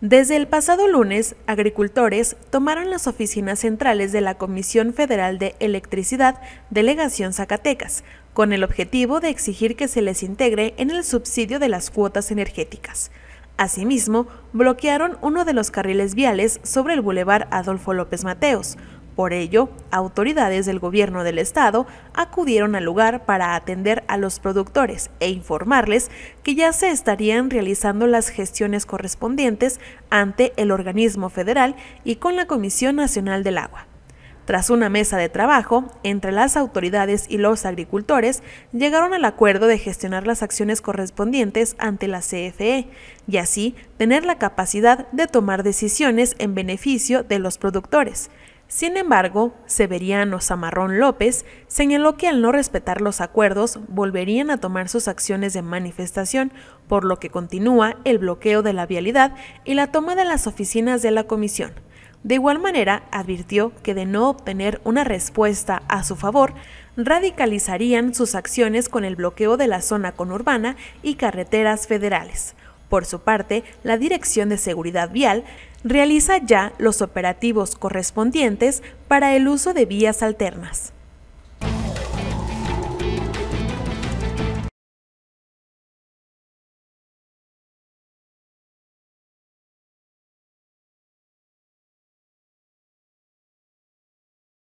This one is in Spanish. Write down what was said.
Desde el pasado lunes, agricultores tomaron las oficinas centrales de la Comisión Federal de Electricidad, Delegación Zacatecas, con el objetivo de exigir que se les integre en el subsidio de las cuotas energéticas. Asimismo, bloquearon uno de los carriles viales sobre el Boulevard Adolfo López Mateos, por ello, autoridades del gobierno del estado acudieron al lugar para atender a los productores e informarles que ya se estarían realizando las gestiones correspondientes ante el organismo federal y con la Comisión Nacional del Agua. Tras una mesa de trabajo entre las autoridades y los agricultores, llegaron al acuerdo de gestionar las acciones correspondientes ante la CFE y así tener la capacidad de tomar decisiones en beneficio de los productores. Sin embargo, Severiano Zamarrón López señaló que al no respetar los acuerdos volverían a tomar sus acciones de manifestación, por lo que continúa el bloqueo de la vialidad y la toma de las oficinas de la comisión. De igual manera, advirtió que de no obtener una respuesta a su favor, radicalizarían sus acciones con el bloqueo de la zona conurbana y carreteras federales. Por su parte, la Dirección de Seguridad Vial realiza ya los operativos correspondientes para el uso de vías alternas.